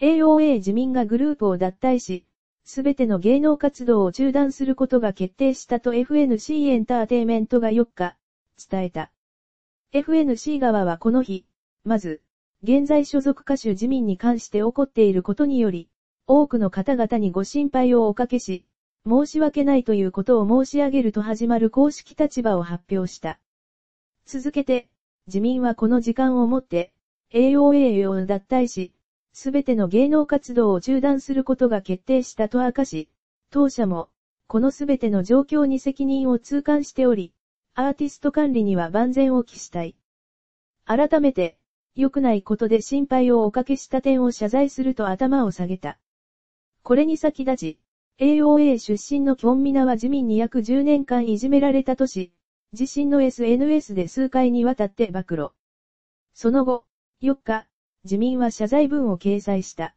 AOA 自民がグループを脱退し、すべての芸能活動を中断することが決定したと FNC エンターテイメントが4日、伝えた。FNC 側はこの日、まず、現在所属歌手自民に関して起こっていることにより、多くの方々にご心配をおかけし、申し訳ないということを申し上げると始まる公式立場を発表した。続けて、自民はこの時間をもって、AOA を脱退し、すべての芸能活動を中断することが決定したと明かし、当社も、このすべての状況に責任を痛感しており、アーティスト管理には万全を期したい。改めて、良くないことで心配をおかけした点を謝罪すると頭を下げた。これに先立ち、AOA 出身のキョンミナは自民に約10年間いじめられたとし、自身の SNS で数回にわたって暴露。その後、4日、自民は謝罪文を掲載した。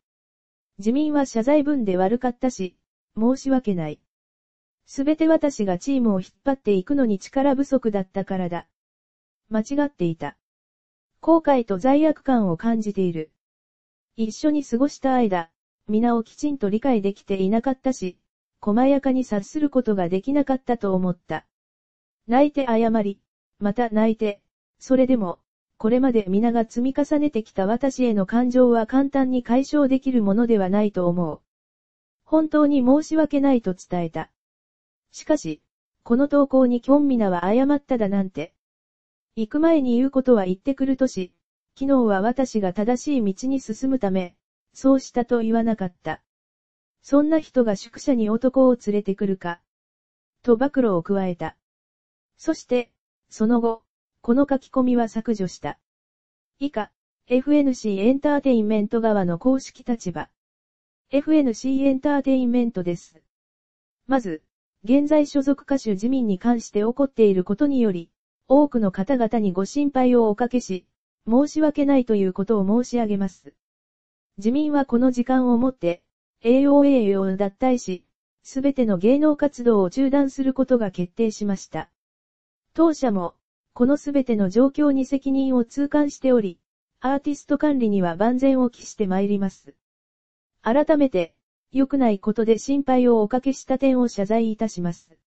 自民は謝罪文で悪かったし、申し訳ない。すべて私がチームを引っ張っていくのに力不足だったからだ。間違っていた。後悔と罪悪感を感じている。一緒に過ごした間、皆をきちんと理解できていなかったし、細やかに察することができなかったと思った。泣いて謝り、また泣いて、それでも、これまで皆が積み重ねてきた私への感情は簡単に解消できるものではないと思う。本当に申し訳ないと伝えた。しかし、この投稿に興味なは謝っただなんて。行く前に言うことは言ってくるとし、昨日は私が正しい道に進むため、そうしたと言わなかった。そんな人が宿舎に男を連れてくるか。と暴露を加えた。そして、その後、この書き込みは削除した。以下、FNC エンターテインメント側の公式立場。FNC エンターテインメントです。まず、現在所属歌手自民に関して起こっていることにより、多くの方々にご心配をおかけし、申し訳ないということを申し上げます。自民はこの時間をもって、AOA を脱退し、すべての芸能活動を中断することが決定しました。当社も、このすべての状況に責任を痛感しており、アーティスト管理には万全を期してまいります。改めて、良くないことで心配をおかけした点を謝罪いたします。